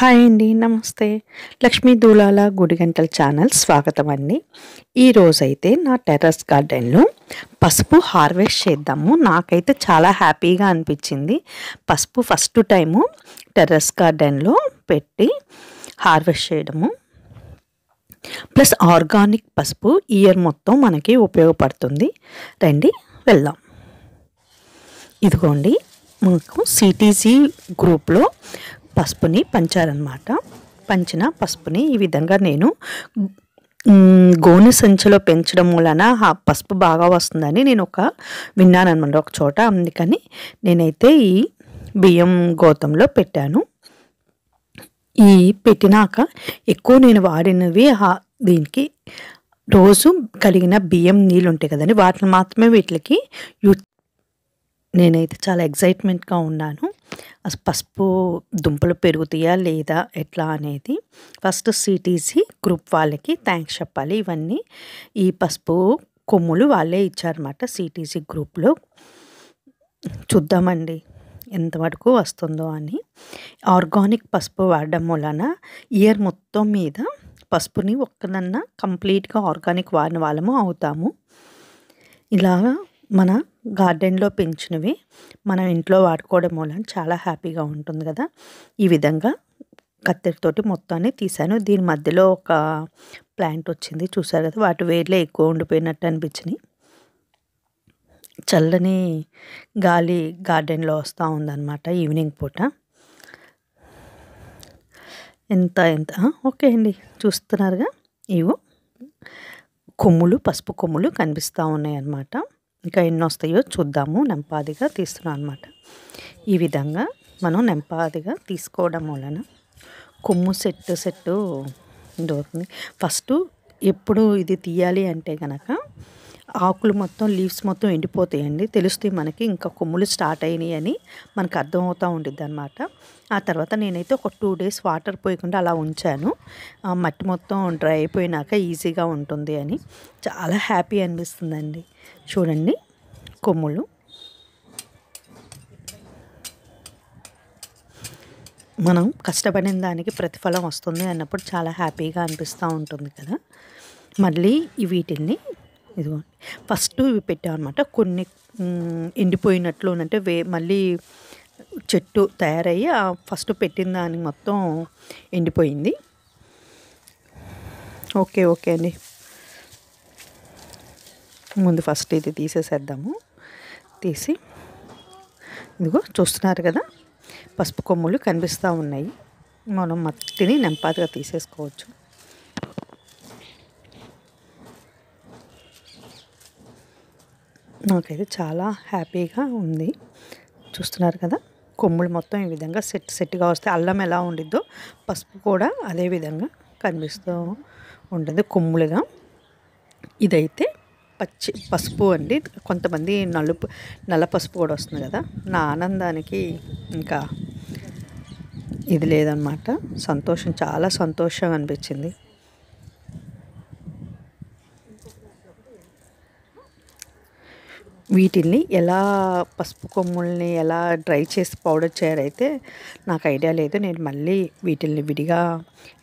hi అండి నమస్తే Lakshmi దూలాల గుడిగంటల channel స్వాగతం అండి ఈరోజైతే నా టెర్రస్ గార్డెన్లో పసుపు హార్వెస్ట్ చేద్దాము నాకైతే చాలా హ్యాపీగా అనిపించింది పసుపు ఫస్ట్ టైము టెర్రస్ గార్డెన్లో పెట్టి హార్వెస్ట్ చేయడము ప్లస్ ఆర్గానిక్ పసుపు ఇయర్ మొత్తం మనకి ఉపయోగపడుతుంది రండి వెళ్దాం ఇదిగోండి మనకు సిటీసీ గ్రూప్లో పసుపుని పంచారనమాట పంచిన పసుపుని ఈ విధంగా నేను గోనె సంచిలో పెంచడం వలన ఆ పసుపు బాగా వస్తుందని నేను ఒక విన్నాను అనమాట ఒక చోట అందుకని నేనైతే ఈ బియ్యం గోతంలో పెట్టాను ఈ పెట్టినాక ఎక్కువ నేను వాడినవి దీనికి రోజు కలిగిన బియ్యం నీళ్ళు ఉంటాయి కదండి వాటిని మాత్రమే వీటికి యూజ్ నేనైతే చాలా ఎగ్జైట్మెంట్గా ఉన్నాను పసుపు దుంపలు పెరుగుతాయా లేదా ఎట్లా అనేది ఫస్ట్ సిటీసీ గ్రూప్ వాళ్ళకి థ్యాంక్స్ చెప్పాలి ఇవన్నీ ఈ పసుపు కొమ్ములు వాళ్ళే ఇచ్చారన్నమాట సిటీసీ గ్రూప్లో చూద్దామండి ఎంతవరకు వస్తుందో అని ఆర్గానిక్ పసుపు వాడడం వలన ఇయర్ మొత్తం మీద పసుపుని ఒక్కదన్నా కంప్లీట్గా ఆర్గానిక్ వాడిన వాళ్ళము అవుతాము ఇలా మన గార్డెన్లో పెంచినవి మనం ఇంట్లో వాడుకోవడం మూలన చాలా హ్యాపీగా ఉంటుంది కదా ఈ విధంగా కత్తెరతోటి మొత్తాన్ని తీశాను దీని మధ్యలో ఒక ప్లాంట్ వచ్చింది చూసారు కదా వాటి వేర్లే ఎక్కువ ఉండిపోయినట్టు అనిపించింది చల్లని గాలి గార్డెన్లో వస్తూ ఉందన్నమాట ఈవినింగ్ పూట ఎంత ఎంత ఓకే అండి చూస్తున్నారుగా ఇవి కొమ్ములు పసుపు కొమ్ములు కనిపిస్తూ ఉన్నాయన్నమాట ఇంకా ఎన్ని వస్తాయో చూద్దాము నెంపాదిగా తీస్తున్నాం అనమాట ఈ విధంగా మనం నెంపాదిగా తీసుకోవడం వలన కొమ్ము సెట్టు సెట్టు దొరుకుతుంది ఫస్ట్ ఎప్పుడు ఇది తీయాలి అంటే కనుక ఆకులు మొత్తం లీవ్స్ మొత్తం ఎండిపోతాయండి తెలుస్తే మనకి ఇంకా కొమ్ములు స్టార్ట్ అయినాయి అని మనకు అర్థమవుతూ ఉండిద్ది అనమాట ఆ తర్వాత నేనైతే ఒక టూ డేస్ వాటర్ పోయకుండా అలా ఉంచాను మట్టి మొత్తం డ్రై అయిపోయినాక ఈజీగా ఉంటుంది అని చాలా హ్యాపీ అనిపిస్తుందండి చూడండి కొమ్ములు మనం కష్టపడిన దానికి ప్రతిఫలం వస్తుంది అన్నప్పుడు చాలా హ్యాపీగా అనిపిస్తూ ఉంటుంది కదా మళ్ళీ వీటిని ఇదిగోండి ఫస్ట్ ఇవి అనమాట కొన్ని ఎండిపోయినట్లు అంటే వే మళ్ళీ చెట్టు తయారయ్యి ఫస్ట్ పెట్టిన దానికి మొత్తం ఎండిపోయింది ఓకే ఓకే అండి ముందు ఫస్ట్ ఇది తీసేసేద్దాము తీసి ఇదిగో చూస్తున్నారు కదా పసుపు కొమ్ములు కనిపిస్తూ ఉన్నాయి మనం మట్టిని నెంపాతగా తీసేసుకోవచ్చు నాకైతే చాలా హ్యాపీగా ఉంది చూస్తున్నారు కదా కొమ్ములు మొత్తం ఈ విధంగా సెట్ సెట్గా వస్తే అల్లం ఎలా ఉండిద్దో పసుపు కూడా అదే విధంగా కనిపిస్తూ ఉంటుంది కొమ్ములుగా ఇదైతే పచ్చి పసుపు అండి కొంతమంది నలుపు నల్ల పసుపు కూడా వస్తుంది కదా నా ఆనందానికి ఇంకా ఇది లేదనమాట సంతోషం చాలా సంతోషం అనిపించింది వీటిని ఎలా పసుపు కొమ్ముల్ని ఎలా డ్రై చేసి పౌడర్ చేయాలైతే నాకు ఐడియా లేదు నేను మళ్ళీ వీటిల్ని విడిగా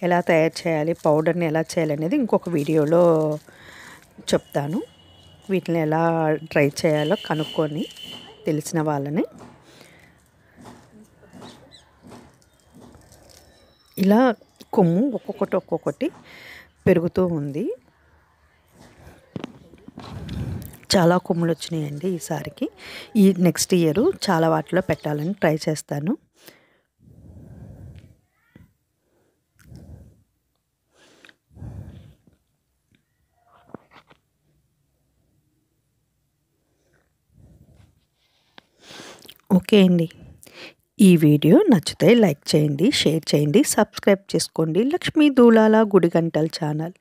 ఎలా తయారు చేయాలి పౌడర్ని ఎలా చేయాలనేది ఇంకొక వీడియోలో చెప్తాను వీటిని ఎలా డ్రై చేయాలో కనుక్కొని తెలిసిన వాళ్ళని ఇలా కొమ్ము ఒక్కొక్కటి ఒక్కొక్కటి పెరుగుతూ ఉంది చాలా కొమ్ములు వచ్చినాయండి ఈసారికి ఈ నెక్స్ట్ ఇయర్ చాలా వాటిలో పెట్టాలని ట్రై చేస్తాను ఓకే అండి ఈ వీడియో నచ్చితే లైక్ చేయండి షేర్ చేయండి సబ్స్క్రైబ్ చేసుకోండి లక్ష్మీ దూలాల గుడి గంటల ఛానల్